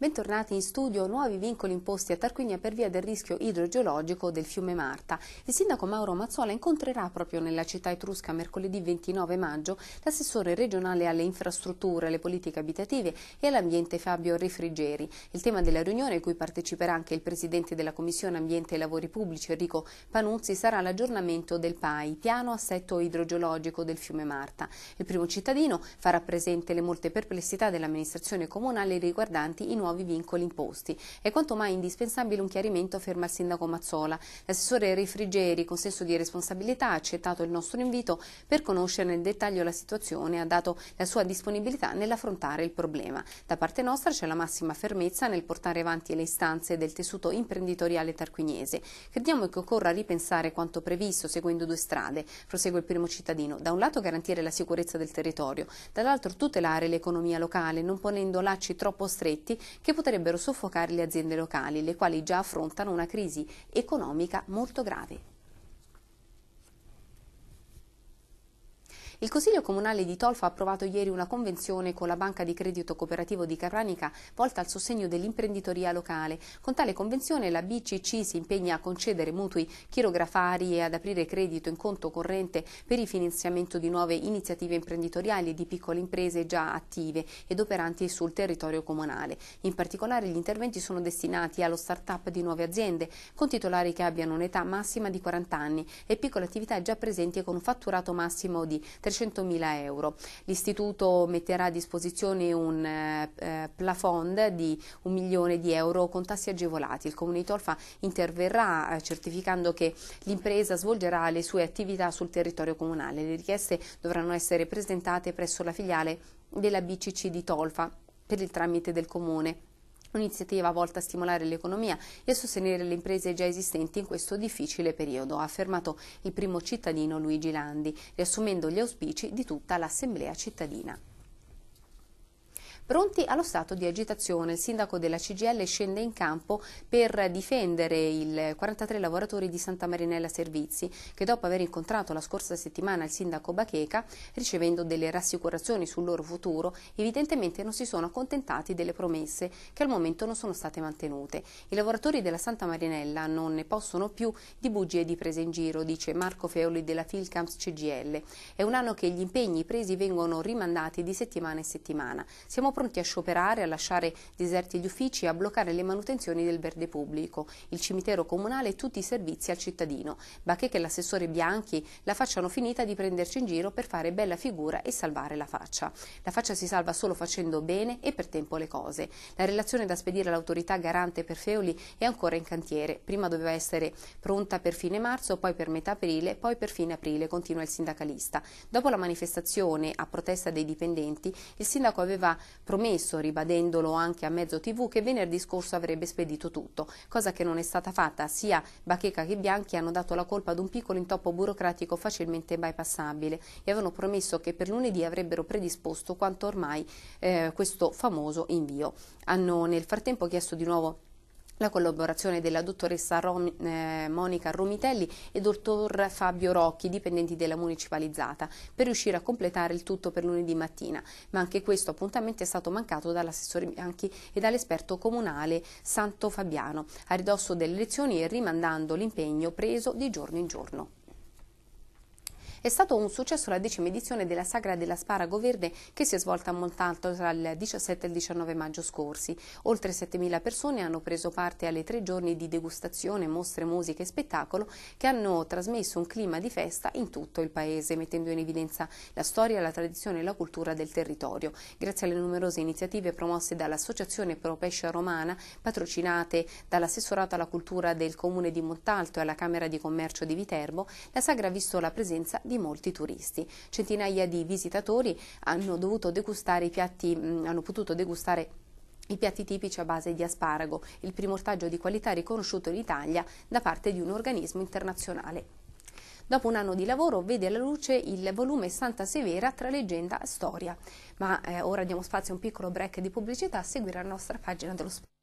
Bentornati in studio, nuovi vincoli imposti a Tarquinia per via del rischio idrogeologico del fiume Marta. Il sindaco Mauro Mazzola incontrerà proprio nella città etrusca mercoledì 29 maggio l'assessore regionale alle infrastrutture, alle politiche abitative e all'ambiente Fabio Refrigeri. Il tema della riunione, cui parteciperà anche il presidente della Commissione Ambiente e Lavori Pubblici Enrico Panuzzi, sarà l'aggiornamento del PAI, piano assetto idrogeologico del fiume Marta. Il primo cittadino farà presente le molte perplessità dell'amministrazione comunale riguardanti i nuovi nuovi vincoli imposti. È quanto mai indispensabile un chiarimento, afferma il sindaco Mazzola. L'assessore Refrigeri, con senso di responsabilità, ha accettato il nostro invito per conoscere nel dettaglio la situazione e ha dato la sua disponibilità nell'affrontare il problema. Da parte nostra c'è la massima fermezza nel portare avanti le istanze del tessuto imprenditoriale tarquiniese. Crediamo che occorra ripensare quanto previsto seguendo due strade, prosegue il primo cittadino. Da un lato garantire la sicurezza del territorio, dall'altro tutelare l'economia locale, non ponendo lacci troppo stretti che potrebbero soffocare le aziende locali, le quali già affrontano una crisi economica molto grave. Il Consiglio Comunale di Tolfa ha approvato ieri una convenzione con la Banca di Credito Cooperativo di Capranica volta al sostegno dell'imprenditoria locale. Con tale convenzione la BCC si impegna a concedere mutui chirografari e ad aprire credito in conto corrente per il finanziamento di nuove iniziative imprenditoriali e di piccole imprese già attive ed operanti sul territorio comunale. In particolare gli interventi sono destinati allo start-up di nuove aziende con titolari che abbiano un'età massima di 40 anni e piccole attività già presenti con un fatturato massimo di 30 300.000 euro. L'istituto metterà a disposizione un eh, eh, plafond di un milione di euro con tassi agevolati. Il Comune di Tolfa interverrà eh, certificando che l'impresa svolgerà le sue attività sul territorio comunale. Le richieste dovranno essere presentate presso la filiale della BCC di Tolfa per il tramite del Comune un'iniziativa volta a stimolare l'economia e a sostenere le imprese già esistenti in questo difficile periodo, ha affermato il primo cittadino Luigi Landi, riassumendo gli auspici di tutta l'Assemblea cittadina. Pronti allo stato di agitazione, il sindaco della CGL scende in campo per difendere i 43 lavoratori di Santa Marinella Servizi, che dopo aver incontrato la scorsa settimana il sindaco Bacheca, ricevendo delle rassicurazioni sul loro futuro, evidentemente non si sono accontentati delle promesse che al momento non sono state mantenute. I lavoratori della Santa Marinella non ne possono più di bugie e di prese in giro, dice Marco Feoli della Filcamps CGL. È un anno che gli impegni presi vengono rimandati di settimana in settimana. Siamo pronti a scioperare, a lasciare deserti gli uffici e a bloccare le manutenzioni del verde pubblico, il cimitero comunale e tutti i servizi al cittadino. Bacheca e l'assessore Bianchi la facciano finita di prenderci in giro per fare bella figura e salvare la faccia. La faccia si salva solo facendo bene e per tempo le cose. La relazione da spedire all'autorità garante per Feoli è ancora in cantiere. Prima doveva essere pronta per fine marzo, poi per metà aprile, poi per fine aprile, continua il sindacalista. Dopo la manifestazione a protesta dei dipendenti, il sindaco aveva promesso, ribadendolo anche a mezzo tv, che venerdì scorso avrebbe spedito tutto, cosa che non è stata fatta. Sia Bacheca che Bianchi hanno dato la colpa ad un piccolo intoppo burocratico facilmente bypassabile e avevano promesso che per lunedì avrebbero predisposto quanto ormai eh, questo famoso invio. Hanno nel frattempo chiesto di nuovo la collaborazione della dottoressa Rom, eh, Monica Romitelli e dottor Fabio Rocchi, dipendenti della municipalizzata, per riuscire a completare il tutto per lunedì mattina, ma anche questo appuntamento è stato mancato dall'assessore Bianchi e dall'esperto comunale Santo Fabiano, a ridosso delle elezioni e rimandando l'impegno preso di giorno in giorno. È stato un successo la decima edizione della Sagra dell'Asparago Verde che si è svolta a Montalto tra il 17 e il 19 maggio scorsi. Oltre 7.000 persone hanno preso parte alle tre giorni di degustazione, mostre, musica e spettacolo che hanno trasmesso un clima di festa in tutto il paese, mettendo in evidenza la storia, la tradizione e la cultura del territorio. Grazie alle numerose iniziative promosse dall'Associazione Pro Pescia Romana, patrocinate dall'assessorato alla cultura del Comune di Montalto e alla Camera di Commercio di Viterbo, la Sagra ha visto la presenza di molti turisti. Centinaia di visitatori hanno, degustare piatti, mm, hanno potuto degustare i piatti tipici a base di asparago, il primo ortaggio di qualità riconosciuto in Italia da parte di un organismo internazionale. Dopo un anno di lavoro vede alla luce il volume Santa Severa tra leggenda e storia. Ma eh, ora diamo spazio a un piccolo break di pubblicità a seguire la nostra pagina dello spazio.